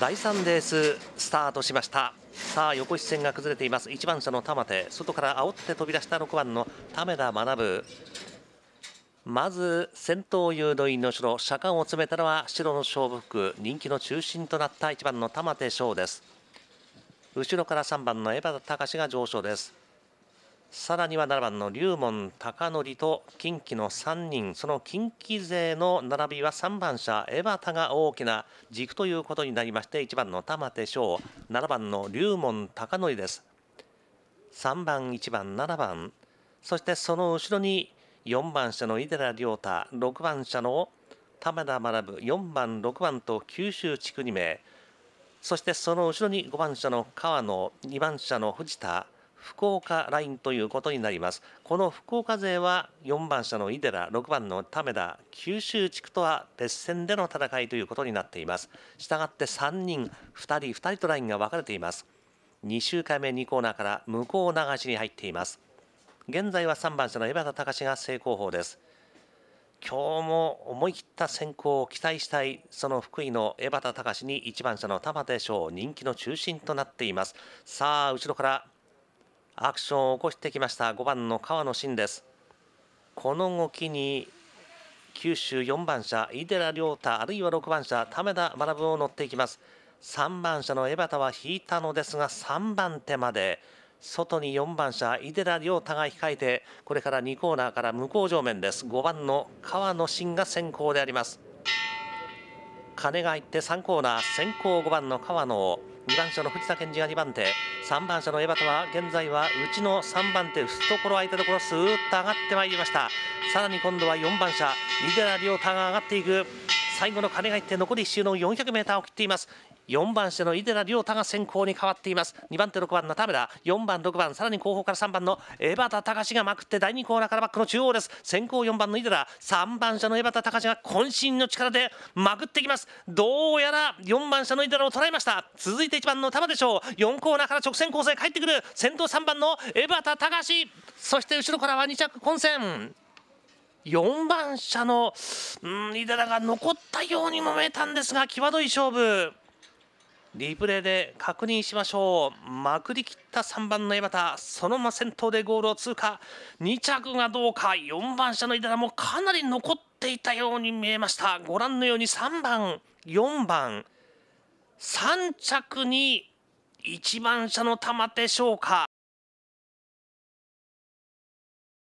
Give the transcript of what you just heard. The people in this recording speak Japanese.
第3レーススタートしましたさあ横一線が崩れています1番車の玉手外から煽って飛び出した6番の為田学まず先頭誘導員の後ろ車間を詰めたのは白の勝負服人気の中心となった1番の玉手翔です後ろから3番の江端隆が上昇ですさらには7番の龍門隆則と近畿の3人その近畿勢の並びは3番車江端が大きな軸ということになりまして1番の玉手翔7番の龍門隆則です3番1番7番そしてその後ろに4番車の井寺亮太6番車の玉田学4番6番と九州地区2名そしてその後ろに5番車の川野2番車の藤田福岡ラインということになりますこの福岡勢は4番車の井寺6番の為田九州地区とは別戦での戦いということになっていますしたがって3人2人2人とラインが分かれています2週間目2コーナーから向こう流しに入っています現在は3番車の江端隆が正攻法です今日も思い切った先行を期待したいその福井の江端隆に1番車の玉手賞人気の中心となっていますさあ後ろからアクションを起こしてきました5番の川野真ですこの動きに九州4番車井寺亮太あるいは6番車為田学を乗っていきます3番車の江端は引いたのですが3番手まで外に4番車井寺亮太が控えてこれから2コーナーから向こう上面です5番の川野真が先行であります金が入って3コーナー先行5番の川野2番手の藤田健二が2番手3番手の江端は現在はうちの3番手懐空いたところスーッと上がってまいりましたさらに今度は4番車井寺亮太が上がっていく最後の金が入って残り1周の 400m を切っています4番手の井寺亮太が先行に変わっています2番手6番の田村4番6番さらに後方から3番の江端隆がまくって第2コーナーからバックの中央です先行4番の井寺3番車の江端隆が渾身の力でまくっていきますどうやら4番車の井寺を捉えました続いて1番の玉でしょう4コーナーから直線構成帰ってくる先頭3番の江端隆そして後ろからは2着混戦4番車の、うん、井寺が残ったようにも見えたんですが際どい勝負。リプレイで確認しましょうまくりきった3番の江端そのまま先頭でゴールを通過2着がどうか4番車の井田もかなり残っていたように見えましたご覧のように3番4番3着に1番車の玉ょうか